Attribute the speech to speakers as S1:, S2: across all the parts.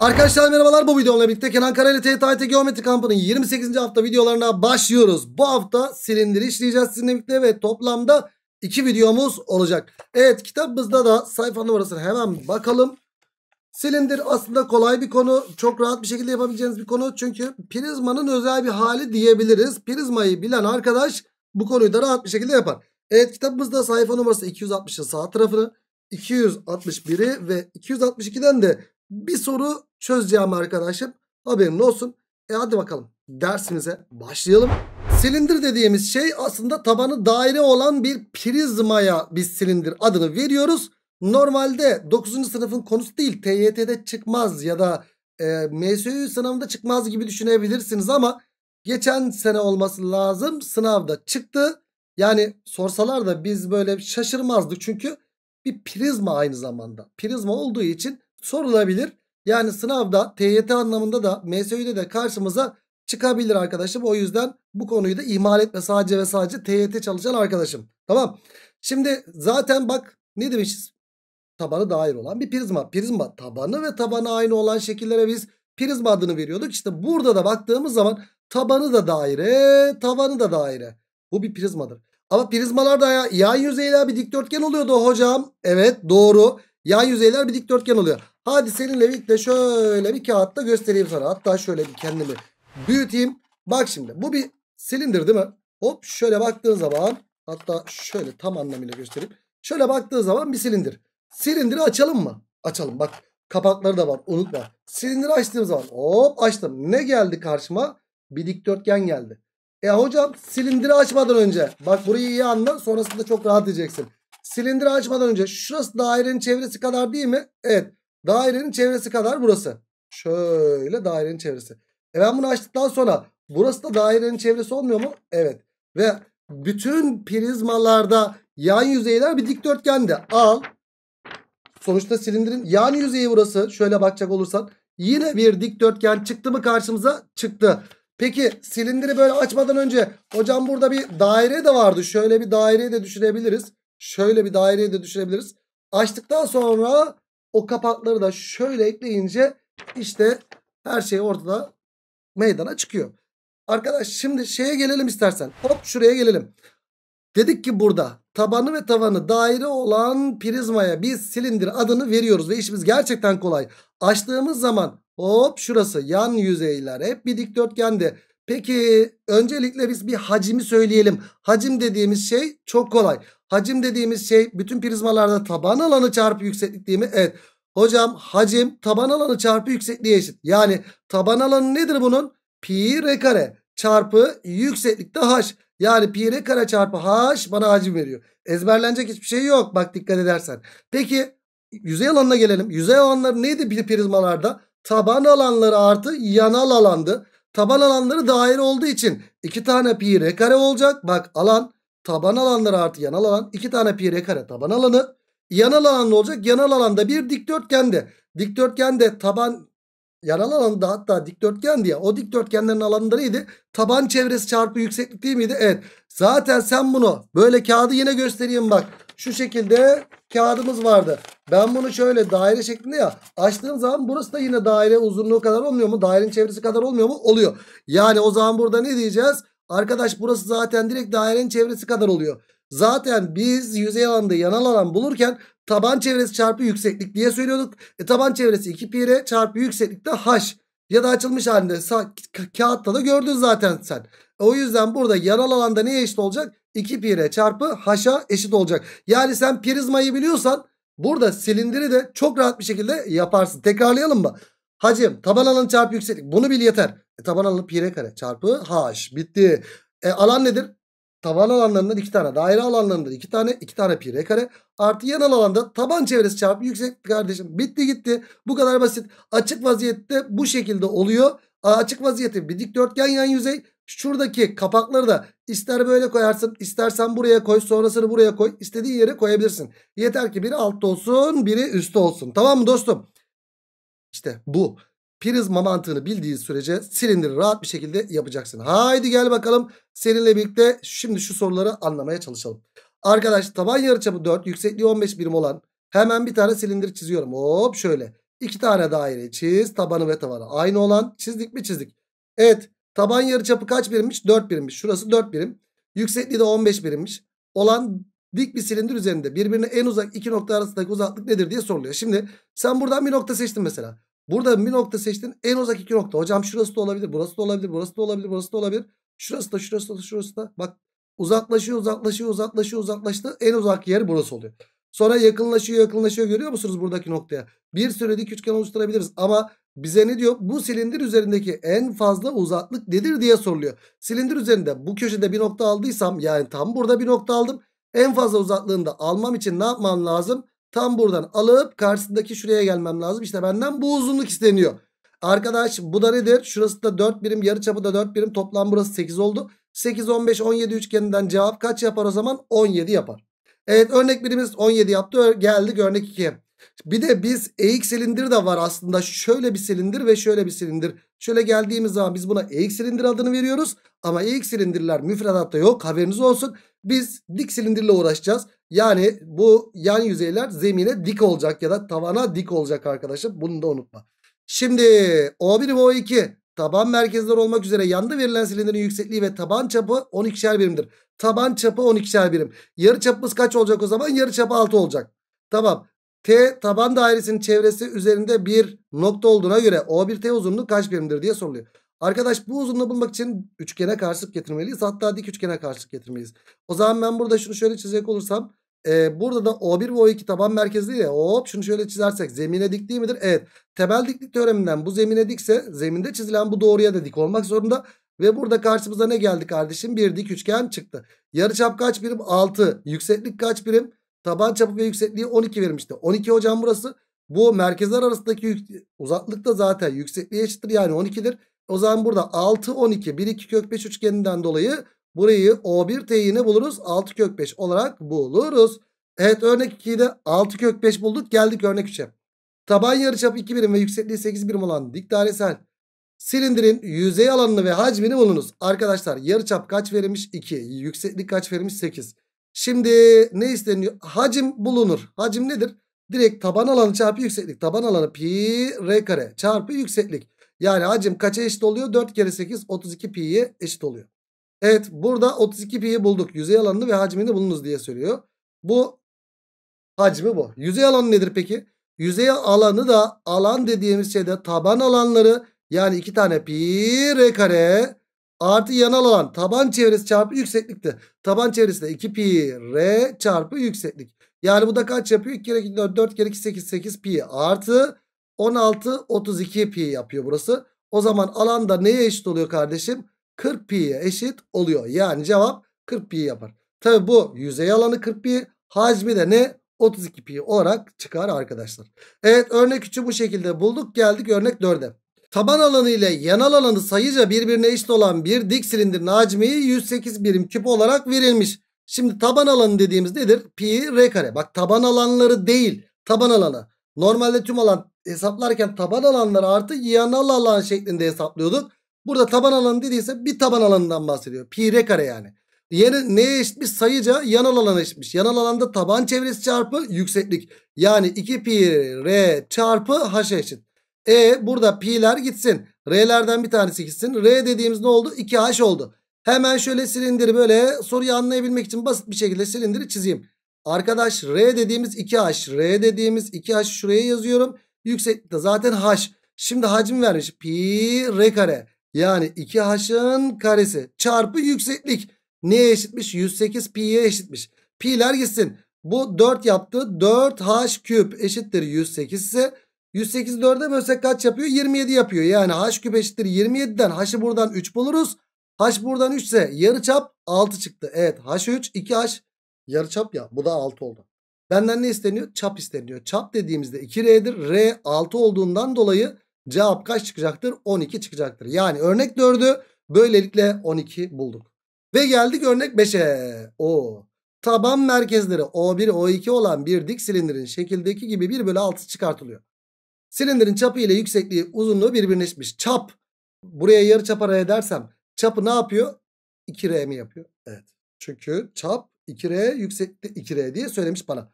S1: Arkadaşlar merhabalar bu videomla birlikte Kenan Karayla TTIT Geometri Kampı'nın 28. hafta videolarına başlıyoruz. Bu hafta silindir işleyeceğiz sizinle birlikte ve toplamda 2 videomuz olacak. Evet kitabımızda da sayfa numarasına hemen bakalım. Silindir aslında kolay bir konu. Çok rahat bir şekilde yapabileceğiniz bir konu. Çünkü prizmanın özel bir hali diyebiliriz. Prizmayı bilen arkadaş bu konuyu da rahat bir şekilde yapar. Evet kitabımızda sayfa numarası 260'ın sağ tarafını 261'i ve 262'den de bir soru çözeceğim arkadaşım. Haberiniz olsun. E hadi bakalım dersimize başlayalım. Silindir dediğimiz şey aslında tabanı daire olan bir prizmaya biz silindir adını veriyoruz. Normalde 9. sınıfın konusu değil TYT'de çıkmaz ya da e, MSÜ sınavında çıkmaz gibi düşünebilirsiniz ama geçen sene olması lazım sınavda çıktı. Yani sorsalar da biz böyle şaşırmazdık çünkü bir prizma aynı zamanda. Prizma olduğu için sorulabilir. Yani sınavda TYT anlamında da MSÜ'de de karşımıza çıkabilir arkadaşım. O yüzden bu konuyu da ihmal etme sadece ve sadece TYT çalışan arkadaşım. Tamam. Şimdi zaten bak ne demişiz? Tabanı dair olan bir prizma. Prizma tabanı ve tabanı aynı olan şekillere biz prizma adını veriyorduk. İşte burada da baktığımız zaman tabanı da daire, tavanı da daire. Bu bir prizmadır. Ama prizmalar da yan yüzeyler bir dikdörtgen oluyordu hocam. Evet doğru. Yan yüzeyler bir dikdörtgen oluyor. Hadi seninle birlikte şöyle bir kağıtta göstereyim sana. Hatta şöyle bir kendimi büyüteyim. Bak şimdi bu bir silindir değil mi? Hop şöyle baktığın zaman hatta şöyle tam anlamıyla göstereyim. Şöyle baktığın zaman bir silindir. Silindiri açalım mı? Açalım bak kapakları da var unutma. Silindiri açtığım zaman hop açtım. Ne geldi karşıma? Bir dikdörtgen geldi. E hocam silindiri açmadan önce bak burayı iyi anla sonrasında çok rahat diyeceksin. Silindiri açmadan önce şurası dairenin çevresi kadar değil mi? Evet. Dairenin çevresi kadar burası. Şöyle dairenin çevresi. E ben bunu açtıktan sonra burası da dairenin çevresi olmuyor mu? Evet. Ve bütün prizmalarda yan yüzeyler bir dikdörtgende. Al. Sonuçta silindirin yan yüzeyi burası. Şöyle bakacak olursan. Yine bir dikdörtgen çıktı mı karşımıza? Çıktı. Peki silindiri böyle açmadan önce hocam burada bir daire de vardı. Şöyle bir daire de düşünebiliriz. Şöyle bir daire de düşünebiliriz. Açtıktan sonra o kapakları da şöyle ekleyince işte her şey ortada meydana çıkıyor. Arkadaş şimdi şeye gelelim istersen. Hop şuraya gelelim. Dedik ki burada tabanı ve tavanı daire olan prizmaya biz silindir adını veriyoruz ve işimiz gerçekten kolay. Açtığımız zaman hop şurası yan yüzeyler hep bir dikdörtgende. Peki öncelikle biz bir hacimi söyleyelim. Hacim dediğimiz şey çok kolay. Hacim dediğimiz şey bütün prizmalarda taban alanı çarpı yükseklik değil mi? Evet. Hocam hacim taban alanı çarpı yüksekliğe eşit. Yani taban alanı nedir bunun? Pi r kare çarpı yükseklikte h. Yani pi r kare çarpı h bana hacim veriyor. Ezberlenecek hiçbir şey yok. Bak dikkat edersen. Peki yüzey alanına gelelim. Yüzey alanları neydi bir prizmalarda? Taban alanları artı yanal alandı. Taban alanları daire olduğu için iki tane pi r kare olacak. Bak alan taban alanları artı yanal alan. 2 tane pi r kare taban alanı. Yanal alan ne olacak? Yanal alanda bir dikdörtgende. Dikdörtgende taban yanal alanda hatta dikdörtgen diye. O dikdörtgenlerin alanlarıydı. Taban çevresi çarpı yükseklik değil miydi? Evet. Zaten sen bunu böyle kağıdı yine göstereyim bak. Şu şekilde kağıdımız vardı. Ben bunu şöyle daire şeklinde ya açtığım zaman burası da yine daire uzunluğu kadar olmuyor mu? Dairenin çevresi kadar olmuyor mu? Oluyor. Yani o zaman burada ne diyeceğiz? Arkadaş burası zaten direkt dairenin çevresi kadar oluyor. Zaten biz yüzey alanında yanal alan bulurken taban çevresi çarpı yükseklik diye söylüyorduk. E, taban çevresi 2 pi r çarpı yükseklikte h ya da açılmış halinde sağ, ka kağıtta da gördün zaten sen. E, o yüzden burada yanal alanda neye eşit olacak? 2 pi r çarpı h'a eşit olacak. Yani sen prizmayı biliyorsan burada silindiri de çok rahat bir şekilde yaparsın. Tekrarlayalım mı? Hacim taban alanı çarpı yükseklik. Bunu bil yeter. E, taban alanı pi r kare çarpı h. Bitti. E, alan nedir? Taban alanlarında iki tane. Daire alanlarında iki tane. iki tane pi r kare. Artı yan alanda taban çevresi çarpı yükseklik kardeşim. Bitti gitti. Bu kadar basit. Açık vaziyette bu şekilde oluyor. A, açık vaziyette bir dikdörtgen yan yüzey. Şuradaki kapakları da ister böyle koyarsın istersen buraya koy sonrasını buraya koy istediğin yere koyabilirsin. Yeter ki biri altta olsun biri üstte olsun tamam mı dostum? İşte bu. Prizma mantığını bildiği sürece silindiri rahat bir şekilde yapacaksın. Haydi gel bakalım seninle birlikte şimdi şu soruları anlamaya çalışalım. Arkadaş taban yarıçapı 4 yüksekliği 15 birim olan hemen bir tane silindir çiziyorum. Hop şöyle. İki tane daire çiz. Tabanı ve tavanı aynı olan. Çizdik mi çizdik. Evet. Taban yarıçapı kaç birimmiş? 4 birimmiş. Şurası 4 birim. Yüksekliği de 15 birimmiş. Olan dik bir silindir üzerinde birbirine en uzak iki nokta arasındaki uzaklık nedir diye soruluyor. Şimdi sen buradan bir nokta seçtin mesela. Burada bir nokta seçtin en uzak iki nokta. Hocam şurası da olabilir, burası da olabilir, burası da olabilir, burası da olabilir. Şurası da, şurası da, şurası da. Bak uzaklaşıyor, uzaklaşıyor, uzaklaşıyor, uzaklaştı. En uzak yer burası oluyor. Sonra yakınlaşıyor, yakınlaşıyor. Görüyor musunuz buradaki noktaya? Bir sürü dik üçgen oluşturabiliriz ama bize ne diyor? Bu silindir üzerindeki en fazla uzaklık nedir diye soruluyor. Silindir üzerinde bu köşede bir nokta aldıysam yani tam burada bir nokta aldım. En fazla uzaklığında almam için ne yapmam lazım? Tam buradan alıp karşısındaki şuraya gelmem lazım. İşte benden bu uzunluk isteniyor. Arkadaş bu da nedir? Şurası da 4 birim yarı çapı da 4 birim toplam burası 8 oldu. 8 15 17 üçgeninden cevap kaç yapar o zaman? 17 yapar. Evet örnek birimiz 17 yaptı geldik örnek 2'ye. Bir de biz EX silindir de var aslında. Şöyle bir silindir ve şöyle bir silindir. Şöyle geldiğimiz zaman biz buna EX silindir adını veriyoruz. Ama EX silindirler müfredatta yok. Haberiniz olsun. Biz dik silindirle uğraşacağız. Yani bu yan yüzeyler zemine dik olacak ya da tavana dik olacak arkadaşım. Bunu da unutma. Şimdi O1 ve O2 taban merkezler olmak üzere yanda verilen silindirin yüksekliği ve taban çapı 12'şer birimdir. Taban çapı 12'şer birim. Yarı çapımız kaç olacak o zaman? Yarı çapı 6 olacak. Tamam. T taban dairesinin çevresi üzerinde bir nokta olduğuna göre O1T uzunluğu kaç birimdir diye soruluyor. Arkadaş bu uzunluğu bulmak için üçgene karşılık getirmeliyiz. Hatta dik üçgene karşılık getirmeliyiz. O zaman ben burada şunu şöyle çizecek olursam. E, burada da O1 ve O2 taban merkezli ya. Hop şunu şöyle çizersek zemine dik değil midir? Evet. Temel diklik teoreminden bu zemine dikse zeminde çizilen bu doğruya da dik olmak zorunda. Ve burada karşımıza ne geldi kardeşim? Bir dik üçgen çıktı. Yarıçap kaç birim? 6. Yükseklik kaç birim? Taban çapı ve yüksekliği 12 vermişti. 12 hocam burası. Bu merkezler arasındaki uzaklık da zaten yüksekliğe eşittir. Yani 12'dir. O zaman burada 6, 12, 1, 2 kök 5 üçgeninden dolayı burayı O1 teyini buluruz. 6 kök 5 olarak buluruz. Evet örnek 2'yi 6 kök 5 bulduk. Geldik örnek 3'e. Taban yarıçapı 2 birim ve yüksekliği 8 birim olan dik dairesel silindirin yüzey alanını ve hacmini bulunuz. Arkadaşlar yarıçap kaç verilmiş? 2. Yükseklik kaç verilmiş? 8. Şimdi ne isteniyor? Hacim bulunur. Hacim nedir? Direkt taban alanı çarpı yükseklik. Taban alanı pi r kare çarpı yükseklik. Yani hacim kaça eşit oluyor? 4 kere 8 32 pi'ye eşit oluyor. Evet burada 32 pi'yi bulduk. Yüzey alanını ve hacmini bulunuz diye söylüyor. Bu hacmi bu. Yüzey alanı nedir peki? Yüzey alanı da alan dediğimiz şeyde taban alanları yani iki tane pi r kare Artı yanal alan taban çevresi çarpı yükseklikte. Taban çevresi de 2 pi r çarpı yükseklik. Yani bu da kaç yapıyor? 2 kere 2 4, 4 kere 2 8 8 pi artı 16 32 pi yapıyor burası. O zaman alanda neye eşit oluyor kardeşim? 40 pi'ye eşit oluyor. Yani cevap 40 pi yapar. Tabi bu yüzey alanı 40 pi. Hacmi de ne? 32 pi olarak çıkar arkadaşlar. Evet örnek 3'ü bu şekilde bulduk. Geldik örnek 4'e. Taban alanı ile yanal alanı sayıca birbirine eşit olan bir dik silindirin hacmi 108 birim küp olarak verilmiş. Şimdi taban alanı dediğimiz nedir? Pi r kare. Bak taban alanları değil taban alanı. Normalde tüm alan hesaplarken taban alanları artı yanal alan şeklinde hesaplıyorduk. Burada taban alanı dediyse bir taban alanından bahsediyor. Pi r kare yani. Yeri neye eşitmiş? Sayıca yanal alana eşitmiş. Yanal alanda taban çevresi çarpı yükseklik. Yani 2 pi r çarpı h'a eşit. E burada pi'ler gitsin. R'lerden bir tanesi gitsin. R dediğimiz ne oldu? 2H oldu. Hemen şöyle silindiri böyle soruyu anlayabilmek için basit bir şekilde silindiri çizeyim. Arkadaş R dediğimiz 2H. R dediğimiz 2H şuraya yazıyorum. Yükseklikte zaten H. Şimdi hacim vermiş. Pi R kare. Yani 2H'ın karesi çarpı yükseklik. Neye eşitmiş? 108 pi'ye eşitmiş. Pi'ler gitsin. Bu 4 yaptı. 4H küp eşittir 108 ise 108'i 4'e bölsek kaç yapıyor? 27 yapıyor. Yani h küp eşittir 27'den h'ı buradan 3 buluruz. H buradan 3 ise çap 6 çıktı. Evet h3 2h çap ya. Bu da 6 oldu. Benden ne isteniyor? Çap isteniyor. Çap dediğimizde 2r'dir. R 6 olduğundan dolayı cevap kaç çıkacaktır? 12 çıkacaktır. Yani örnek 4'ü böylelikle 12 bulduk. Ve geldik örnek 5'e. O taban merkezleri O1 O2 olan bir dik silindirin şekildeki gibi 1 bölü 6 çıkartılıyor. Silindirin çapı ile yüksekliği uzunluğu birbirleşmiş. Çap buraya yarı çap araya dersem çapı ne yapıyor? 2R mi yapıyor? Evet. Çünkü çap 2R yükseklik 2R diye söylemiş bana.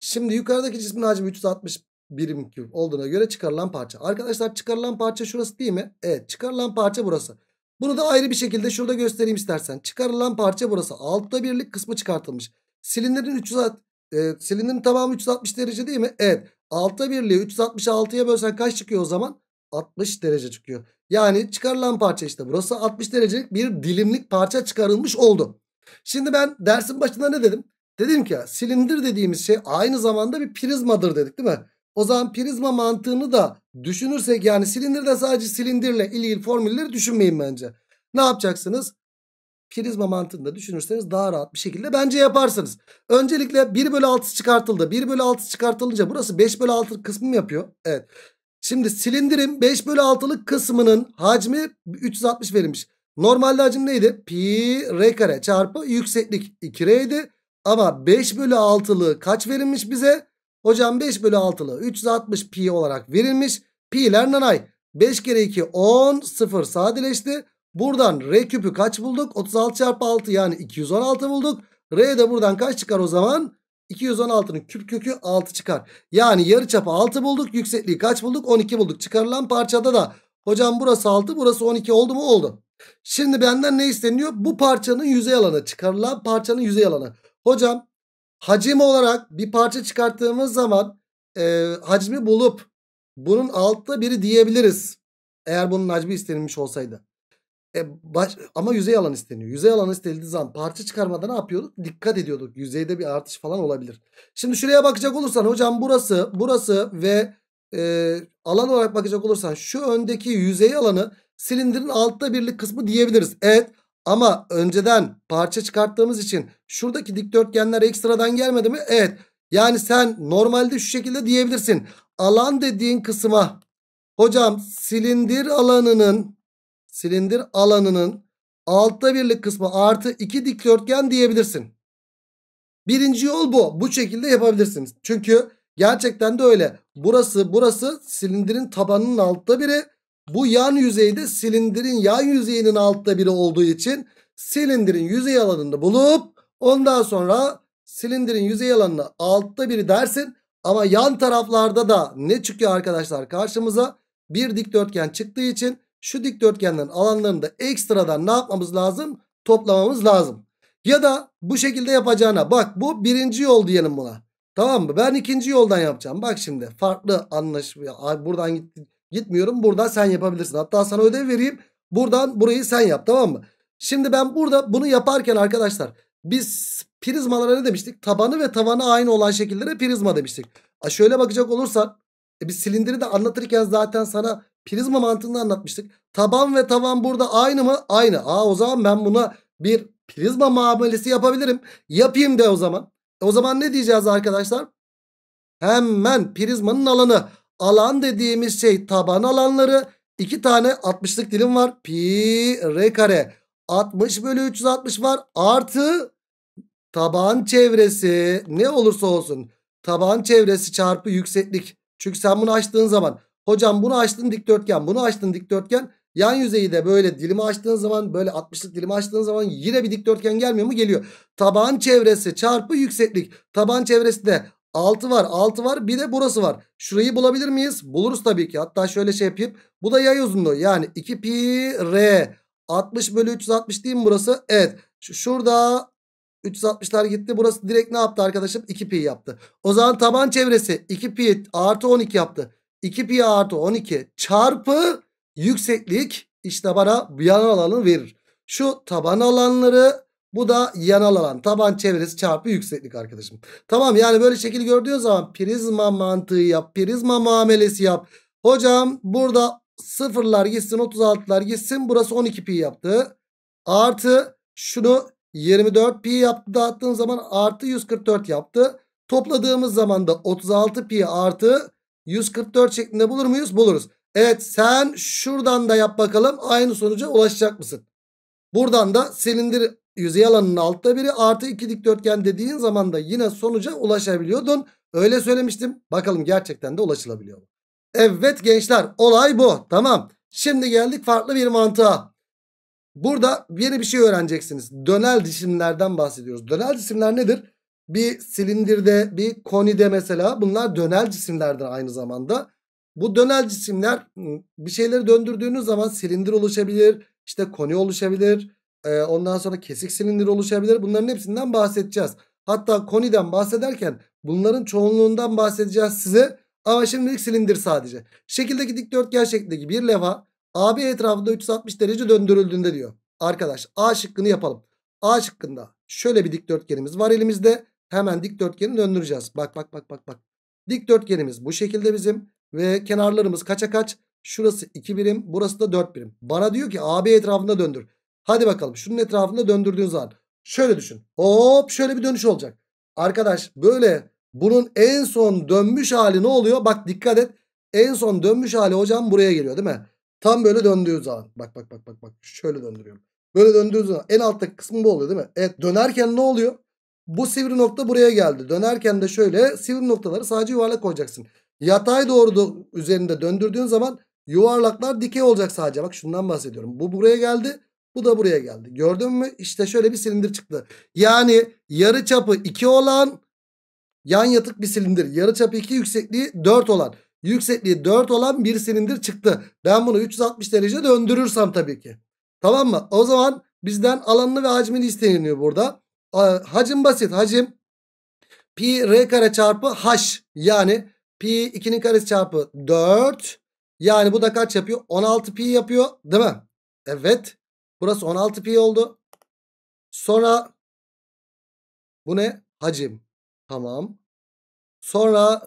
S1: Şimdi yukarıdaki cismin hacmi 360 birim küp olduğuna göre çıkarılan parça. Arkadaşlar çıkarılan parça şurası değil mi? Evet çıkarılan parça burası. Bunu da ayrı bir şekilde şurada göstereyim istersen. Çıkarılan parça burası. Altta birlik kısmı çıkartılmış. Silindirin 360 e, ee, silindin tamamı 360 derece değil mi? Evet. 6'a 1'liği 366'ya bölsen kaç çıkıyor o zaman? 60 derece çıkıyor. Yani çıkarılan parça işte burası 60 derecelik bir dilimlik parça çıkarılmış oldu. Şimdi ben dersin başında ne dedim? Dedim ki silindir dediğimiz şey aynı zamanda bir prizmadır dedik değil mi? O zaman prizma mantığını da düşünürsek yani silindirde sadece silindirle ilgili formülleri düşünmeyin bence. Ne yapacaksınız? Prizma mantığında düşünürseniz daha rahat bir şekilde bence yaparsınız. Öncelikle 1 bölü 6 çıkartıldı. 1 bölü 6 çıkartılınca burası 5 bölü 6 kısmı yapıyor. Evet. Şimdi silindirin 5 bölü 6'lık kısmının hacmi 360 verilmiş. Normalde hacim neydi? Pi r kare çarpı yükseklik 2r idi. Ama 5 bölü 6'lığı kaç verilmiş bize? Hocam 5 bölü 6'lığı 360 pi olarak verilmiş. Pi'ler nanay. 5 kere 2 10 0 sadeleşti. Buradan R küpü kaç bulduk? 36 çarpı 6 yani 216 bulduk. R de buradan kaç çıkar o zaman? 216'nın küp kökü 6 çıkar. Yani yarı yarıçapı 6 bulduk. Yüksekliği kaç bulduk? 12 bulduk. Çıkarılan parçada da hocam burası 6 burası 12 oldu mu? Oldu. Şimdi benden ne isteniyor? Bu parçanın yüzey alanı. Çıkarılan parçanın yüzey alanı. Hocam hacim olarak bir parça çıkarttığımız zaman e, hacmi bulup bunun altta biri diyebiliriz. Eğer bunun hacmi istenilmiş olsaydı. E, baş, ama yüzey alanı isteniyor. Yüzey alanı istenildiği zaman parça çıkarmada ne yapıyorduk? Dikkat ediyorduk. Yüzeyde bir artış falan olabilir. Şimdi şuraya bakacak olursan hocam burası, burası ve e, alan olarak bakacak olursan şu öndeki yüzey alanı silindirin altta birlik kısmı diyebiliriz. Evet ama önceden parça çıkarttığımız için şuradaki dikdörtgenler ekstradan gelmedi mi? Evet. Yani sen normalde şu şekilde diyebilirsin. Alan dediğin kısma hocam silindir alanının silindir alanının altta birlik kısmı artı iki dikdörtgen diyebilirsin. Birinci yol bu. Bu şekilde yapabilirsiniz. Çünkü gerçekten de öyle. Burası burası silindirin tabanının altta biri. Bu yan yüzeyde silindirin yan yüzeyinin altta biri olduğu için silindirin yüzey alanını bulup ondan sonra silindirin yüzey alanını altta biri dersin. Ama yan taraflarda da ne çıkıyor arkadaşlar karşımıza? Bir dikdörtgen çıktığı için şu dikdörtgenlerin alanlarını da ekstradan ne yapmamız lazım? Toplamamız lazım. Ya da bu şekilde yapacağına bak bu birinci yol diyelim buna. Tamam mı? Ben ikinci yoldan yapacağım. Bak şimdi farklı anlaşılıyor. Buradan git, gitmiyorum. Buradan sen yapabilirsin. Hatta sana ödev vereyim. Buradan burayı sen yap tamam mı? Şimdi ben burada bunu yaparken arkadaşlar biz prizmalara ne demiştik? Tabanı ve tavanı aynı olan şekillere prizma demiştik. A şöyle bakacak olursan e biz silindiri de anlatırken zaten sana Prizma mantığını anlatmıştık. Taban ve tavan burada aynı mı? Aynı. Aa o zaman ben buna bir prizma muamelesi yapabilirim. Yapayım de o zaman. E, o zaman ne diyeceğiz arkadaşlar? Hemen prizmanın alanı. Alan dediğimiz şey taban alanları. İki tane 60'lık dilim var. Pi r kare. 60 bölü 360 var. Artı taban çevresi ne olursa olsun. Taban çevresi çarpı yükseklik. Çünkü sen bunu açtığın zaman Hocam bunu açtın dikdörtgen bunu açtın dikdörtgen. Yan yüzeyi de böyle dilimi açtığın zaman böyle 60'lık dilimi açtığın zaman yine bir dikdörtgen gelmiyor mu? Geliyor. Taban çevresi çarpı yükseklik. Taban çevresi de 6 var 6 var bir de burası var. Şurayı bulabilir miyiz? Buluruz tabii ki. Hatta şöyle şey yapayım. Bu da yay uzunluğu yani 2 pi r 60 bölü 360 değil mi burası? Evet. Şurada 360'lar gitti. Burası direkt ne yaptı arkadaşım? 2 pi yaptı. O zaman taban çevresi 2 pi artı 12 yaptı. 2 pi artı 12 çarpı yükseklik işte bana yan alanı verir. Şu taban alanları bu da yanal alan. Taban çevresi çarpı yükseklik arkadaşım. Tamam yani böyle şekil gördüğün zaman prizma mantığı yap. Prizma muamelesi yap. Hocam burada sıfırlar gitsin 36'lar gitsin. Burası 12 pi yaptı. Artı şunu 24 pi yaptı dağıttığım zaman artı 144 yaptı. Topladığımız zaman da 36 pi artı 144 şeklinde bulur muyuz? Buluruz. Evet sen şuradan da yap bakalım aynı sonuca ulaşacak mısın? Buradan da silindir yüzey alanının altta biri artı iki dikdörtgen dediğin zaman da yine sonuca ulaşabiliyordun. Öyle söylemiştim. Bakalım gerçekten de ulaşılabiliyor mu? Evet gençler olay bu. Tamam. Şimdi geldik farklı bir mantığa. Burada yeni bir şey öğreneceksiniz. Dönel cisimlerden bahsediyoruz. Dönel cisimler nedir? bir silindirde bir konide mesela bunlar dönel cisimlerdir aynı zamanda. Bu dönel cisimler bir şeyleri döndürdüğünüz zaman silindir oluşabilir, işte koni oluşabilir, e, ondan sonra kesik silindir oluşabilir. Bunların hepsinden bahsedeceğiz. Hatta koniden bahsederken bunların çoğunluğundan bahsedeceğiz size. Ama şimdilik silindir sadece. Şekildeki dikdörtgen şeklindeki bir leva AB etrafında 360 derece döndürüldüğünde diyor. Arkadaş A şıkkını yapalım. A şıkkında şöyle bir dikdörtgenimiz var elimizde. Hemen dikdörtgeni döndüreceğiz. Bak bak bak bak bak. Dikdörtgenimiz bu şekilde bizim. Ve kenarlarımız kaça kaç? Şurası 2 birim. Burası da 4 birim. Bana diyor ki AB etrafında döndür. Hadi bakalım şunun etrafında döndürdüğün zaman. Şöyle düşün. Hop şöyle bir dönüş olacak. Arkadaş böyle bunun en son dönmüş hali ne oluyor? Bak dikkat et. En son dönmüş hali hocam buraya geliyor değil mi? Tam böyle döndüğü zaman. Bak bak bak bak bak. Şöyle döndürüyorum. Böyle döndüğü zaman en alttaki kısmı bu oluyor değil mi? Evet dönerken ne oluyor? Bu sivri nokta buraya geldi. Dönerken de şöyle sivri noktaları sadece yuvarlak koyacaksın. Yatay doğru üzerinde döndürdüğün zaman yuvarlaklar dikey olacak sadece. Bak şundan bahsediyorum. Bu buraya geldi. Bu da buraya geldi. Gördün mü? İşte şöyle bir silindir çıktı. Yani yarı çapı 2 olan yan yatık bir silindir. Yarı çapı 2 yüksekliği 4 olan. Yüksekliği 4 olan bir silindir çıktı. Ben bunu 360 derece döndürürsem tabii ki. Tamam mı? O zaman bizden alanını ve hacmini isteniyor burada. Ee, hacim basit. Hacim pi r kare çarpı h yani pi 2'nin karesi çarpı 4 yani bu da kaç yapıyor? 16 pi yapıyor değil mi? Evet. Burası 16 pi oldu. Sonra bu ne? Hacim. Tamam. Sonra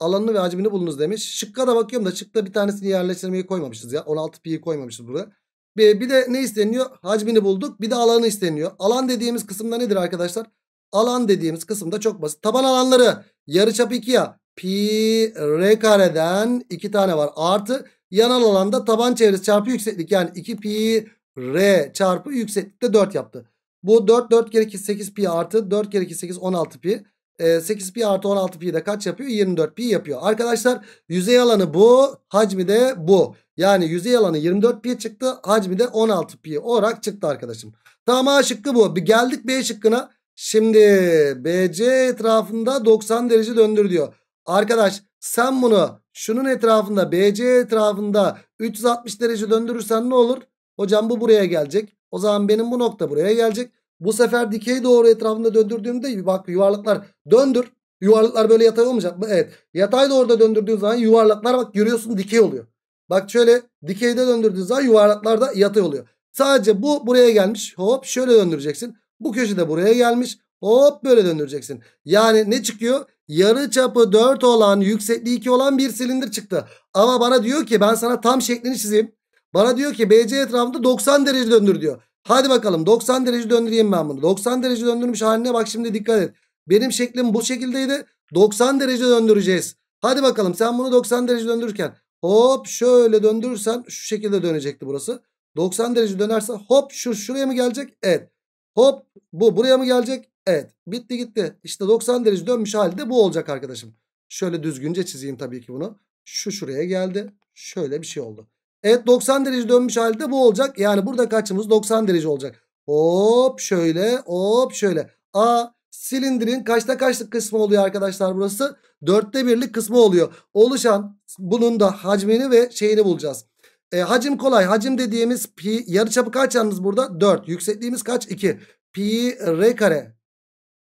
S1: alanını ve hacmini bulunuz demiş. Şıkka da bakıyorum da şıkta bir tanesini yerleştirmeyi koymamışız ya. 16 pi'yi koymamışız burada. Ee, bir de ne isteniyor? Hacmini bulduk. Bir de alanı isteniyor. Alan dediğimiz kısımda nedir arkadaşlar? Alan dediğimiz kısımda çok basit. Taban alanları yarıçap 2 ya. Pi r kareden 2 tane var. Artı yanal alanda taban çevresi çarpı yükseklik. Yani 2 pi r çarpı yükseklikte 4 yaptı. Bu 4 4 kere 2 8 pi artı 4 kere 2 8 16 pi. 8 ee, pi artı 16 pi de kaç yapıyor? 24 pi yapıyor. Arkadaşlar yüzey alanı bu. Hacmi de bu. Yani yüzey alanı 24 pi çıktı. Hacmi de 16 pi olarak çıktı arkadaşım. Tamam A şıkkı bu. Bir geldik B şıkkına. Şimdi BC etrafında 90 derece döndür diyor. Arkadaş sen bunu şunun etrafında BC etrafında 360 derece döndürürsen ne olur? Hocam bu buraya gelecek. O zaman benim bu nokta buraya gelecek. Bu sefer dikey doğru etrafında döndürdüğümde bak yuvarlıklar döndür. yuvarlıklar böyle yatay olmayacak mı? Evet. Yatay doğru da döndürdüğün zaman yuvarlıklar bak görüyorsun dikey oluyor. Bak şöyle dikeyde döndürdüğün zaman yuvarlaklar da yatay oluyor. Sadece bu buraya gelmiş. Hop şöyle döndüreceksin. Bu köşe de buraya gelmiş. Hop böyle döndüreceksin. Yani ne çıkıyor? Yarı çapı 4 olan yüksekliği 2 olan bir silindir çıktı. Ama bana diyor ki ben sana tam şeklini çizeyim. Bana diyor ki BC etrafında 90 derece döndür diyor. Hadi bakalım 90 derece döndüreyim ben bunu. 90 derece döndürmüş haline bak şimdi dikkat et. Benim şeklim bu şekildeydi. 90 derece döndüreceğiz. Hadi bakalım sen bunu 90 derece döndürürken hop şöyle döndürürsen şu şekilde dönecekti burası. 90 derece dönerse hop şu şuraya mı gelecek? Evet. Hop bu buraya mı gelecek? Evet. Bitti gitti. İşte 90 derece dönmüş halde bu olacak arkadaşım. Şöyle düzgünce çizeyim tabii ki bunu. Şu şuraya geldi. Şöyle bir şey oldu. Evet 90 derece dönmüş halde bu olacak. Yani burada kaçımız 90 derece olacak. Hop şöyle hop şöyle. A silindirin kaçta kaçlık kısmı oluyor arkadaşlar burası? Dörtte birlik kısmı oluyor. Oluşan bunun da hacmini ve şeyini bulacağız. E, hacim kolay. Hacim dediğimiz pi yarı çapı kaç yalnız burada? 4. Yüksekliğimiz kaç? 2. Pi r kare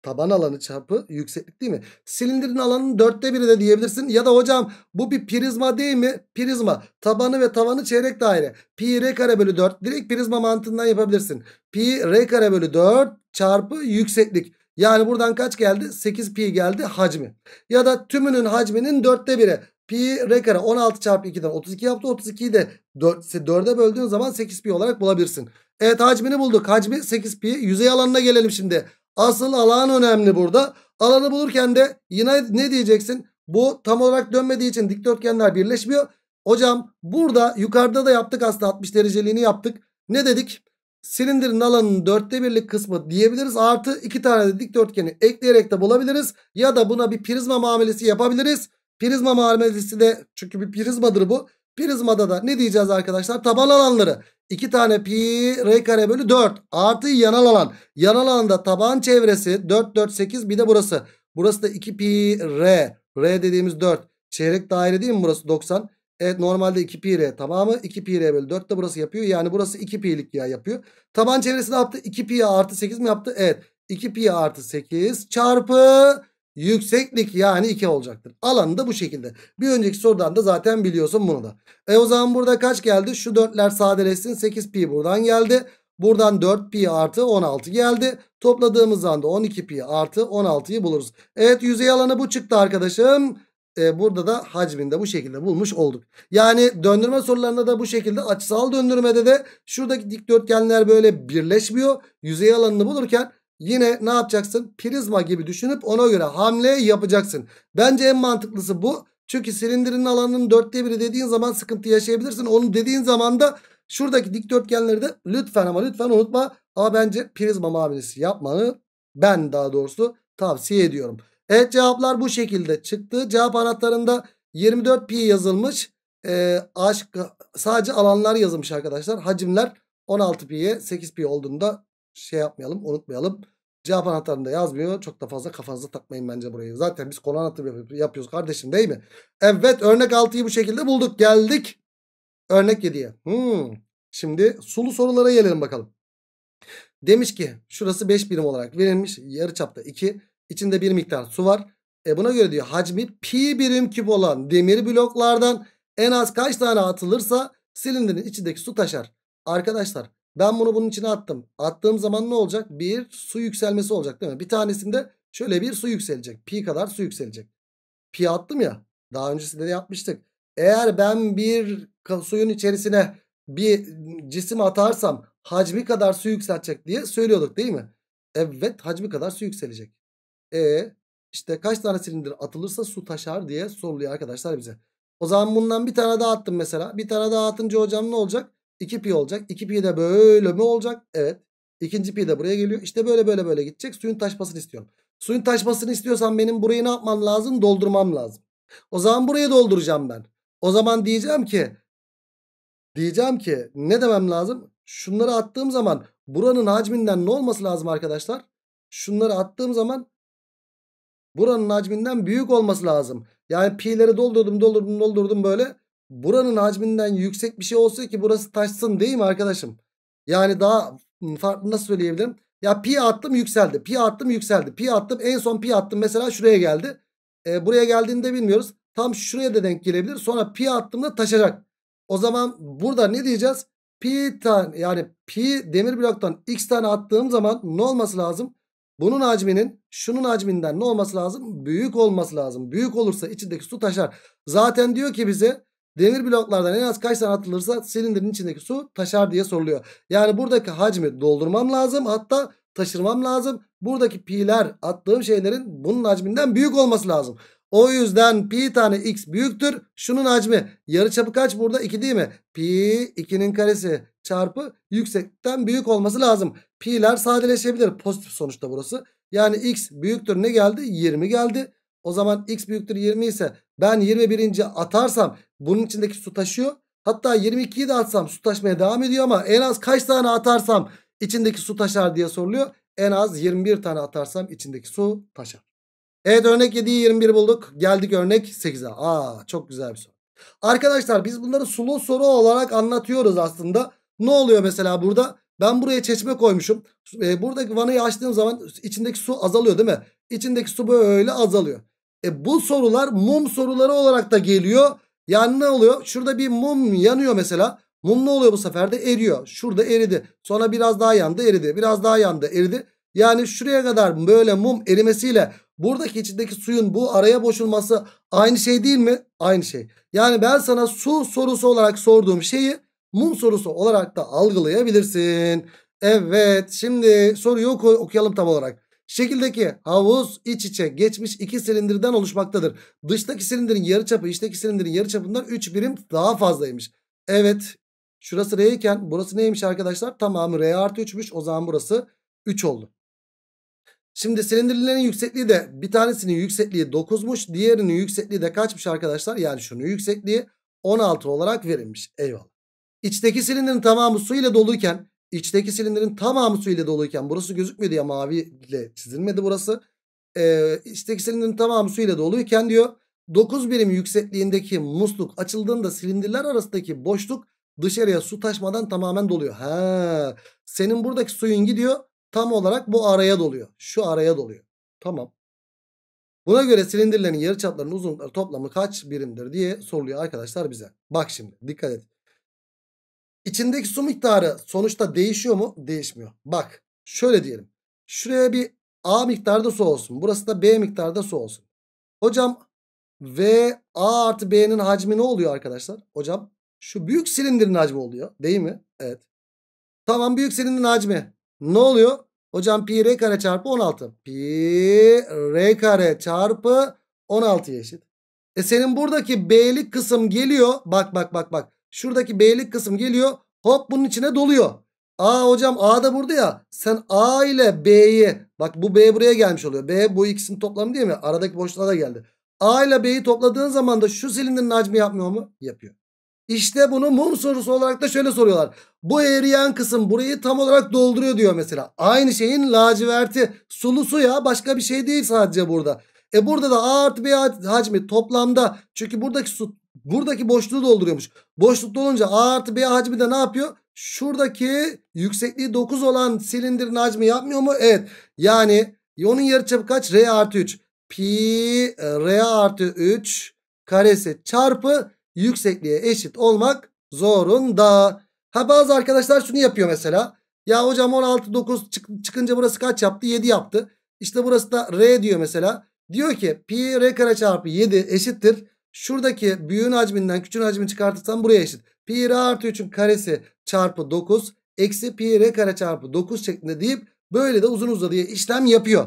S1: Taban alanı çarpı yükseklik değil mi? Silindirin alanının dörtte biri de diyebilirsin. Ya da hocam bu bir prizma değil mi? Prizma. Tabanı ve tavanı çeyrek daire. Pi r kare bölü 4. Direkt prizma mantığından yapabilirsin. Pi r kare bölü 4 çarpı yükseklik. Yani buradan kaç geldi? 8 pi geldi hacmi. Ya da tümünün hacminin dörtte biri. Pi r kare 16 çarpı 2'den 32 yaptı. 32'yi de 4, 4'e böldüğün zaman 8 pi olarak bulabilirsin. Evet hacmini bulduk. Hacmi 8 pi. Yüzey alanına gelelim şimdi. Asıl alan önemli burada. Alanı bulurken de yine ne diyeceksin? Bu tam olarak dönmediği için dikdörtgenler birleşmiyor. Hocam burada yukarıda da yaptık aslında 60 dereceliğini yaptık. Ne dedik? Silindirin alanının dörtte birlik kısmı diyebiliriz. Artı iki tane de dikdörtgeni ekleyerek de bulabiliriz. Ya da buna bir prizma muamelesi yapabiliriz. Prizma muamelesi de çünkü bir prizmadır bu. Prizmada da ne diyeceğiz arkadaşlar? Taban alanları. 2 tane pi r kare bölü 4 artı yanal alan. Yanal alanda taban çevresi 4 4 8 bir de burası. Burası da 2 pi r. R dediğimiz 4. Çeyrek daire değil mi burası 90? Evet normalde 2 pi r tamamı 2 pi r bölü 4 de burası yapıyor. Yani burası 2 pi'lik ya yapıyor. Taban çevresi ne yaptı? 2 pi artı 8 mi yaptı? Evet. 2 pi artı 8 çarpı Yükseklik yani 2 olacaktır. Alanı da bu şekilde. Bir önceki sorudan da zaten biliyorsun bunu da. E o zaman burada kaç geldi? Şu dörtler sadeleşsin. 8pi buradan geldi. Buradan 4pi artı 16 geldi. Topladığımız zaman da 12pi artı 16'yı buluruz. Evet yüzey alanı bu çıktı arkadaşım. Ee, burada da hacminde bu şekilde bulmuş olduk. Yani döndürme sorularında da bu şekilde açısal döndürmede de şuradaki dikdörtgenler böyle birleşmiyor. Yüzey alanını bulurken Yine ne yapacaksın? Prizma gibi düşünüp ona göre hamle yapacaksın. Bence en mantıklısı bu. Çünkü silindirin alanının dörtte biri dediğin zaman sıkıntı yaşayabilirsin. Onu dediğin zaman da şuradaki dikdörtgenleri de lütfen ama lütfen unutma. Ama bence prizma muamelesi yapmanı ben daha doğrusu tavsiye ediyorum. Evet cevaplar bu şekilde çıktı. Cevap anahtarında 24 pi yazılmış. E, aşk sadece alanlar yazılmış arkadaşlar. Hacimler 16 pi'ye 8 pi olduğunda şey yapmayalım unutmayalım. Cevap anahtarında yazmıyor. Çok da fazla kafanıza takmayın bence burayı. Zaten biz konu anlatımı yapıyoruz kardeşim değil mi? Evet örnek 6'yı bu şekilde bulduk. Geldik. Örnek 7'ye. Hmm. Şimdi sulu sorulara gelelim bakalım. Demiş ki şurası 5 birim olarak verilmiş. Yarı çapta 2. İçinde bir miktar su var. E buna göre diyor hacmi pi birim küp olan demir bloklardan en az kaç tane atılırsa silindirin içindeki su taşar. Arkadaşlar ben bunu bunun içine attım. Attığım zaman ne olacak? Bir su yükselmesi olacak değil mi? Bir tanesinde şöyle bir su yükselecek. Pi kadar su yükselecek. Pi attım ya. Daha öncesinde de yapmıştık. Eğer ben bir suyun içerisine bir cisim atarsam hacmi kadar su yükselecek diye söylüyorduk değil mi? Evet hacmi kadar su yükselecek. E işte kaç tane silindir atılırsa su taşar diye soruluyor arkadaşlar bize. O zaman bundan bir tane daha attım mesela. Bir tane daha atınca hocam ne olacak? 2 pi olacak. 2 pi de böyle mi olacak? Evet. İkinci pi de buraya geliyor. İşte böyle böyle böyle gidecek. Suyun taşmasını istiyorum. Suyun taşmasını istiyorsan benim burayı ne yapmam lazım? Doldurmam lazım. O zaman burayı dolduracağım ben. O zaman diyeceğim ki diyeceğim ki ne demem lazım? Şunları attığım zaman buranın hacminden ne olması lazım arkadaşlar? Şunları attığım zaman buranın hacminden büyük olması lazım. Yani pi'leri doldurdum doldurdum doldurdum böyle buranın hacminden yüksek bir şey olsa ki burası taşsın değil mi arkadaşım? Yani daha farklı nasıl söyleyebilirim? Ya pi attım yükseldi. Pi attım yükseldi. Pi attım en son pi attım mesela şuraya geldi. E, buraya geldiğini de bilmiyoruz. Tam şuraya da denk gelebilir. Sonra pi attığımda taşacak. O zaman burada ne diyeceğiz? Pi tane yani pi demir bloktan x tane attığım zaman ne olması lazım? Bunun hacminin şunun hacminden ne olması lazım? Büyük olması lazım. Büyük olursa içindeki su taşar. Zaten diyor ki bize Demir bloklardan en az kaç tane atılırsa silindirin içindeki su taşar diye soruluyor. Yani buradaki hacmi doldurmam lazım. Hatta taşırmam lazım. Buradaki pi'ler attığım şeylerin bunun hacminden büyük olması lazım. O yüzden pi tane x büyüktür. Şunun hacmi yarı çapı kaç burada? 2 değil mi? Pi 2'nin karesi çarpı yüksekten büyük olması lazım. Pi'ler sadeleşebilir. Pozitif sonuçta burası. Yani x büyüktür ne geldi? 20 geldi. O zaman x büyüktür 20 ise ben 21. atarsam bunun içindeki su taşıyor. Hatta 22'yi de atsam su taşmaya devam ediyor ama en az kaç tane atarsam içindeki su taşar diye soruluyor. En az 21 tane atarsam içindeki su taşar. Evet örnek 7'yi 21 bulduk. Geldik örnek 8'e. Aa çok güzel bir soru. Arkadaşlar biz bunları sulu soru olarak anlatıyoruz aslında. Ne oluyor mesela burada? Ben buraya çeşme koymuşum. Ee, buradaki vanayı açtığım zaman içindeki su azalıyor değil mi? İçindeki su böyle azalıyor. E bu sorular mum soruları olarak da geliyor. Yani ne oluyor? Şurada bir mum yanıyor mesela. Mum ne oluyor bu sefer de? Eriyor. Şurada eridi. Sonra biraz daha yandı eridi. Biraz daha yandı eridi. Yani şuraya kadar böyle mum erimesiyle buradaki içindeki suyun bu araya boşulması aynı şey değil mi? Aynı şey. Yani ben sana su sorusu olarak sorduğum şeyi mum sorusu olarak da algılayabilirsin. Evet şimdi soruyu oku okuyalım tam olarak. Şekildeki havuz iç içe geçmiş iki silindirden oluşmaktadır. Dıştaki silindirin yarıçapı içteki silindirin yarıçapından 3 birim daha fazlaymış. Evet şurası R iken burası neymiş arkadaşlar? Tamamı R artı 3'müş o zaman burası 3 oldu. Şimdi silindirlerin yüksekliği de bir tanesinin yüksekliği 9'muş. Diğerinin yüksekliği de kaçmış arkadaşlar? Yani şunun yüksekliği 16 olarak verilmiş. Eyvallah. İçteki silindirin tamamı su ile doluyken İçteki silindirin tamamı su ile doluyken burası gözükmüyordu ya mavi ile çizilmedi burası. Ee, içteki silindirin tamamı su ile doluyken diyor 9 birim yüksekliğindeki musluk açıldığında silindirler arasındaki boşluk dışarıya su taşmadan tamamen doluyor. Ha, senin buradaki suyun gidiyor tam olarak bu araya doluyor. Şu araya doluyor. Tamam. Buna göre silindirlerin yarı çaplarının uzunlukları toplamı kaç birimdir diye soruluyor arkadaşlar bize. Bak şimdi dikkat et. İçindeki su miktarı sonuçta değişiyor mu? Değişmiyor. Bak şöyle diyelim. Şuraya bir A miktarda su olsun. Burası da B miktarda su olsun. Hocam V A artı B'nin hacmi ne oluyor arkadaşlar? Hocam şu büyük silindirin hacmi oluyor. Değil mi? Evet. Tamam büyük silindirin hacmi. Ne oluyor? Hocam pi r kare çarpı 16. Pi r kare çarpı 16'ya eşit. E senin buradaki B'lik kısım geliyor. Bak bak bak bak. Şuradaki B'lik kısım geliyor. Hop bunun içine doluyor. A hocam A da burada ya. Sen A ile B'yi bak bu B buraya gelmiş oluyor. B bu ikisinin toplamı değil mi? Aradaki boşluğa da geldi. A ile B'yi topladığın zaman da şu silindirin hacmi yapmıyor mu? Yapıyor. İşte bunu mum sorusu olarak da şöyle soruyorlar. Bu eriyen kısım burayı tam olarak dolduruyor diyor mesela. Aynı şeyin laciverti sulu su ya başka bir şey değil sadece burada. E burada da A artı B hacmi toplamda çünkü buradaki su Buradaki boşluğu dolduruyormuş. Boşlukta olunca A artı B hacmi de ne yapıyor? Şuradaki yüksekliği 9 olan silindirin hacmi yapmıyor mu? Evet. Yani onun yarıçapı kaç? R artı 3. Pi e, R artı 3 karesi çarpı yüksekliğe eşit olmak zorunda. Ha bazı arkadaşlar şunu yapıyor mesela. Ya hocam 16 9 çık çıkınca burası kaç yaptı? 7 yaptı. İşte burası da R diyor mesela. Diyor ki pi R kare çarpı 7 eşittir. Şuradaki büyüğün hacminden küçüğün hacmini çıkartırsam buraya eşit. Pi r artı 3'ün karesi çarpı 9 eksi pi r kare çarpı 9 şeklinde deyip böyle de uzun uzadıya işlem yapıyor.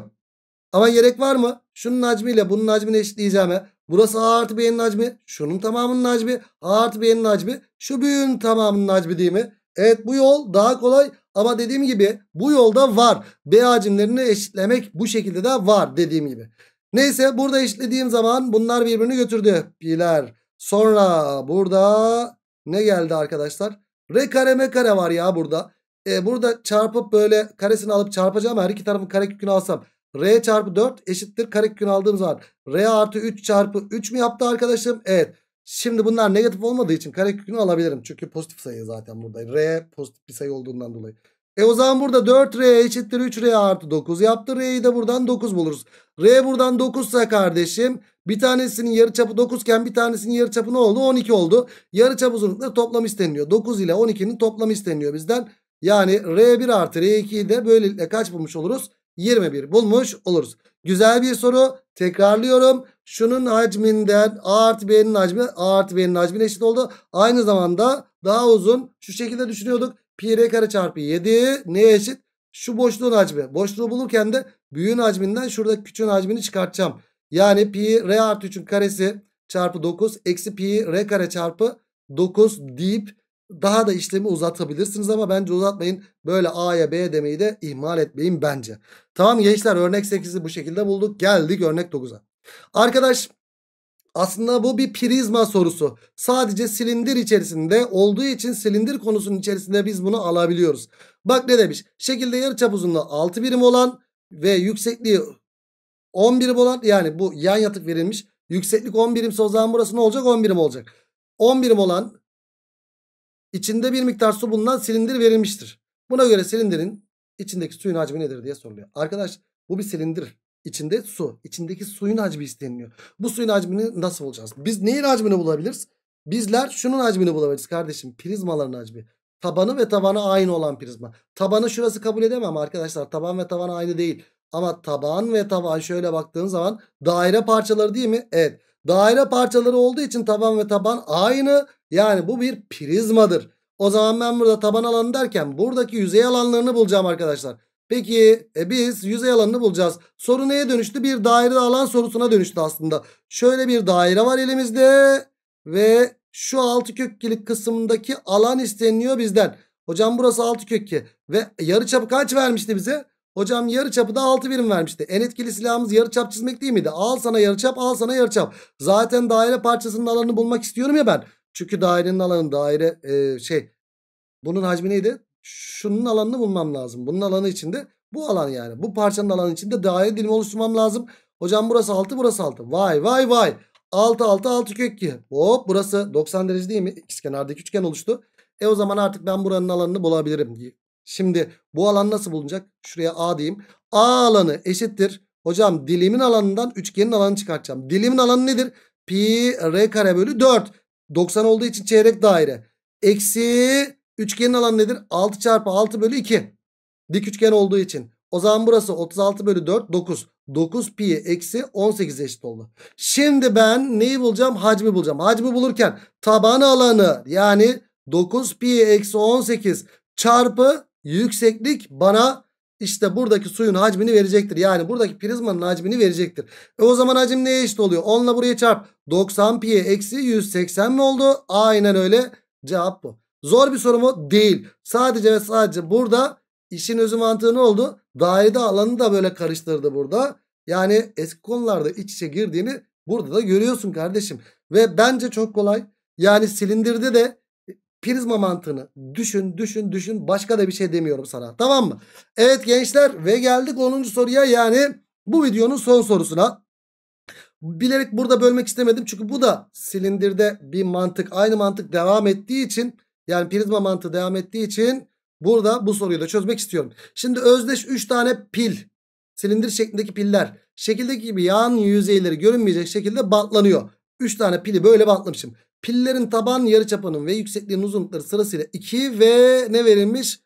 S1: Ama gerek var mı? Şunun hacmiyle bunun hacmini eşitleyeceğime. Burası a artı b'nin hacmi. Şunun tamamının hacmi. a artı b'nin hacmi. Şu büyüğün tamamının hacmi değil mi? Evet bu yol daha kolay ama dediğim gibi bu yolda var. B hacimlerini eşitlemek bu şekilde de var dediğim gibi. Neyse burada işlediğim zaman bunlar birbirini götürdü. Pi'ler. Sonra burada ne geldi arkadaşlar? R kare M kare var ya burada. E, burada çarpıp böyle karesini alıp çarpacağım. Her iki tarafın karekökünü alsam. R çarpı 4 eşittir karekökünü aldığım zaman. R artı 3 çarpı 3 mü yaptı arkadaşım? Evet. Şimdi bunlar negatif olmadığı için karekökünü alabilirim. Çünkü pozitif sayı zaten burada. R pozitif bir sayı olduğundan dolayı. E o zaman burada 4R eşittir 3R artı 9 yaptı. R'yi de buradan 9 buluruz. R buradan 9 ise kardeşim bir tanesinin yarı çapı 9 iken bir tanesinin yarı çapı ne oldu? 12 oldu. Yarı çap uzunlukları toplam isteniliyor. 9 ile 12'nin toplam isteniyor bizden. Yani R1 artı R2'yi de böylelikle kaç bulmuş oluruz? 21 bulmuş oluruz. Güzel bir soru. Tekrarlıyorum. Şunun hacminden A artı B'nin hacmi A artı B'nin hacmine eşit oldu. Aynı zamanda daha uzun şu şekilde düşünüyorduk. Pi kare çarpı 7 neye eşit? Şu boşluğun hacmi. Boşluğu bulurken de büyüğün hacminden şurada küçüğün hacmini çıkartacağım. Yani pi r artı 3'ün karesi çarpı 9 eksi pi r kare çarpı 9 deyip daha da işlemi uzatabilirsiniz ama bence uzatmayın. Böyle A'ya B demeyi de ihmal etmeyin bence. Tamam gençler örnek 8'i bu şekilde bulduk. Geldik örnek 9'a. Arkadaş aslında bu bir prizma sorusu. Sadece silindir içerisinde olduğu için silindir konusunun içerisinde biz bunu alabiliyoruz. Bak ne demiş? Şekilde yarıçap uzunluğu 6 birim olan ve yüksekliği 10 birim olan yani bu yan yatık verilmiş. Yükseklik 10 birimse o zaman burası ne olacak? 10 birim olacak. 10 birim olan içinde bir miktar su bulunan silindir verilmiştir. Buna göre silindirin içindeki suyun hacmi nedir diye soruluyor. Arkadaş bu bir silindir. İçinde su. İçindeki suyun hacmi isteniyor. Bu suyun hacmini nasıl bulacağız? Biz neyin hacmini bulabiliriz? Bizler şunun hacmini bulabiliriz kardeşim. Prizmaların hacmi. Tabanı ve tabanı aynı olan prizma. Tabanı şurası kabul edemem arkadaşlar. Taban ve taban aynı değil. Ama taban ve taban şöyle baktığın zaman daire parçaları değil mi? Evet. Daire parçaları olduğu için taban ve taban aynı. Yani bu bir prizmadır. O zaman ben burada taban alanı derken buradaki yüzey alanlarını bulacağım arkadaşlar. Peki e, biz yüzey alanını bulacağız. Soru neye dönüştü? Bir daire alan sorusuna dönüştü aslında. Şöyle bir daire var elimizde ve şu altı kökli kısımdaki alan isteniyor bizden. Hocam burası altı kökli ve yarıçapı kaç vermişti bize? Hocam yarıçapı da 6 birim vermişti. En etkili silahımız yarıçap çizmek değil miydi? Al sana yarıçap, al sana yarıçap. Zaten daire parçasının alanını bulmak istiyorum ya ben. Çünkü dairenin alanı daire e, şey bunun hacmi neydi? şunun alanını bulmam lazım. Bunun alanı içinde bu alan yani. Bu parçanın alanı içinde daire dilimi oluşturmam lazım. Hocam burası 6 burası 6. Vay vay vay. 6 6 6 kök 2. Hop burası 90 derece değil mi? İkizkenardaki üçgen oluştu. E o zaman artık ben buranın alanını bulabilirim. diye. Şimdi bu alan nasıl bulunacak? Şuraya A diyeyim. A alanı eşittir. Hocam dilimin alanından üçgenin alanını çıkartacağım. Dilimin alanı nedir? Pi r kare bölü 4. 90 olduğu için çeyrek daire. Eksi Üçgenin alanı nedir? 6 çarpı 6 bölü 2. Dik üçgen olduğu için. O zaman burası 36 bölü 4 9. 9 pi eksi 18 eşit oldu. Şimdi ben neyi bulacağım? Hacmi bulacağım. Hacmi bulurken taban alanı yani 9 pi eksi 18 çarpı yükseklik bana işte buradaki suyun hacmini verecektir. Yani buradaki prizmanın hacmini verecektir. E o zaman hacim neye eşit oluyor? 10 buraya çarp. 90 pi eksi 180 mi oldu? Aynen öyle. Cevap bu. Zor bir soru mu? Değil. Sadece ve sadece burada işin özü mantığı ne oldu? Dairede alanı da böyle karıştırdı burada. Yani eski konularda iç içe girdiğini burada da görüyorsun kardeşim. Ve bence çok kolay. Yani silindirde de prizma mantığını düşün düşün düşün başka da bir şey demiyorum sana tamam mı? Evet gençler ve geldik 10. soruya yani bu videonun son sorusuna. Bilerek burada bölmek istemedim çünkü bu da silindirde bir mantık aynı mantık devam ettiği için yani prizma mantığı devam ettiği için burada bu soruyu da çözmek istiyorum. Şimdi özdeş 3 tane pil silindir şeklindeki piller şekildeki gibi yan yüzeyleri görünmeyecek şekilde bantlanıyor. 3 tane pili böyle bantlamışım. Pillerin taban yarıçapının ve yüksekliğin uzunlukları sırasıyla 2 ve ne verilmiş?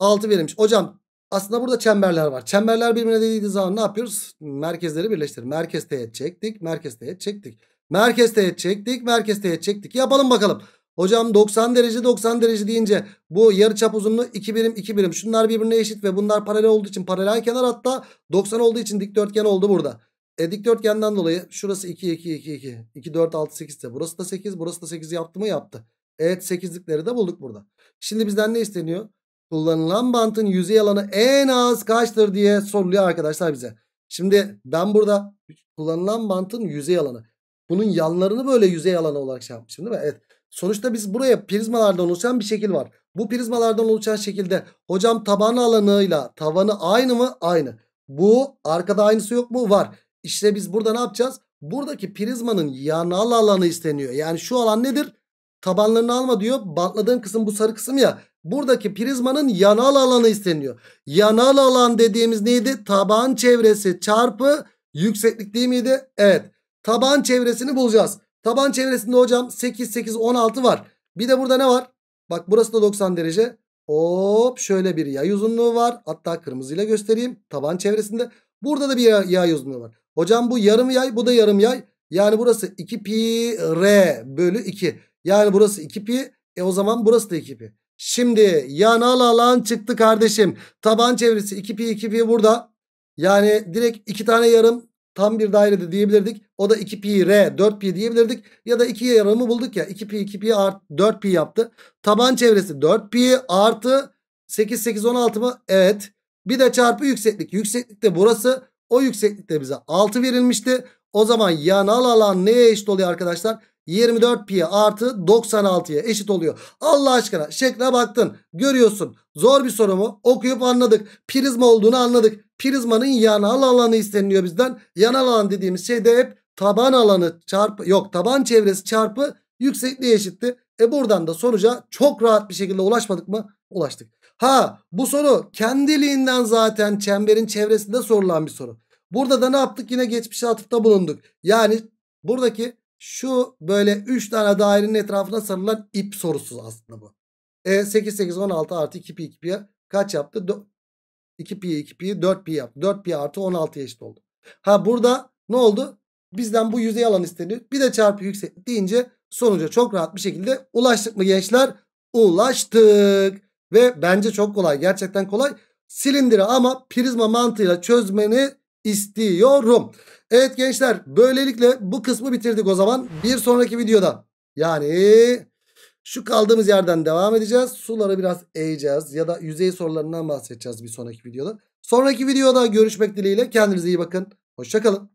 S1: 6 verilmiş. Hocam aslında burada çemberler var. Çemberler birbirine değdiği zaman ne yapıyoruz? Merkezleri birleştir. Merkez teğet çektik. Merkez teğet çektik. Merkez teğet çektik. Merkez teğet çektik. Yapalım bakalım. Hocam 90 derece 90 derece deyince bu yarıçap uzunluğu 2 birim 2 birim. Şunlar birbirine eşit ve bunlar paralel olduğu için paralel kenar hatta 90 olduğu için dikdörtgen oldu burada. E dikdörtgenden dolayı şurası 2 2 2 2. 2 4 6 8 ise burası da 8 burası da 8 yaptı mı yaptı. Evet 8'likleri de bulduk burada. Şimdi bizden ne isteniyor? Kullanılan bantın yüzey alanı en az kaçtır diye soruluyor arkadaşlar bize. Şimdi ben burada kullanılan bantın yüzey alanı. Bunun yanlarını böyle yüzey alanı olarak şey yapmışım değil mi? Evet. Sonuçta biz buraya prizmalardan oluşan bir şekil var. Bu prizmalardan oluşan şekilde hocam taban alanıyla tavanı aynı mı? Aynı. Bu arkada aynısı yok mu? Var. İşte biz burada ne yapacağız? Buradaki prizmanın yanal alanı isteniyor. Yani şu alan nedir? Tabanlarını alma diyor. Bantladığım kısım bu sarı kısım ya. Buradaki prizmanın yanal alanı isteniyor. Yanal alan dediğimiz neydi? Taban çevresi çarpı yükseklik değil miydi? Evet. Taban çevresini bulacağız. Taban çevresinde hocam 8, 8, 16 var. Bir de burada ne var? Bak burası da 90 derece. Hop şöyle bir yay uzunluğu var. Hatta kırmızıyla göstereyim. Taban çevresinde. Burada da bir yay uzunluğu var. Hocam bu yarım yay bu da yarım yay. Yani burası 2 pi r bölü 2. Yani burası 2 pi. E o zaman burası da 2 pi. Şimdi yanal alan çıktı kardeşim. Taban çevresi 2 pi 2 pi burada. Yani direkt 2 tane yarım tam bir dairede diyebilirdik. O da 2pi r 4pi diyebilirdik. Ya da 2 yarımı bulduk ya. 2pi 2pi art 4pi yaptı. Taban çevresi 4pi artı 8 8 16 mı? Evet. Bir de çarpı yükseklik. Yükseklik de burası. O yükseklikte bize 6 verilmişti. O zaman yanal alan neye eşit oluyor arkadaşlar? 24 pi artı 96'ya eşit oluyor. Allah aşkına şekle baktın görüyorsun. Zor bir soru mu? Okuyup anladık. Prizma olduğunu anladık. Prizmanın yanal alanı isteniliyor bizden. Yanal alan dediğimiz şey de hep taban alanı çarpı yok taban çevresi çarpı yüksekliğe eşitti. E buradan da sonuca çok rahat bir şekilde ulaşmadık mı? Ulaştık. Ha bu soru kendiliğinden zaten çemberin çevresinde sorulan bir soru. Burada da ne yaptık? Yine geçmişe atıfta bulunduk. Yani buradaki şu böyle 3 tane dairenin etrafına sarılan ip sorusu aslında bu. E, 8, 8, 16 artı 2 pi 2 pi kaç yaptı? 2pi'ye 2pi'yi 4pi yaptı. 4pi artı 16 eşit oldu. Ha burada ne oldu? Bizden bu yüzey alan isteniyor. Bir de çarpı yükseklik deyince sonuca çok rahat bir şekilde ulaştık mı gençler? Ulaştık. Ve bence çok kolay. Gerçekten kolay. Silindiri ama prizma mantığıyla çözmeni istiyorum. Evet gençler böylelikle bu kısmı bitirdik o zaman. Bir sonraki videoda yani şu kaldığımız yerden devam edeceğiz. Suları biraz eğeceğiz ya da yüzey sorularından bahsedeceğiz bir sonraki videoda. Sonraki videoda görüşmek dileğiyle. Kendinize iyi bakın. Hoşçakalın.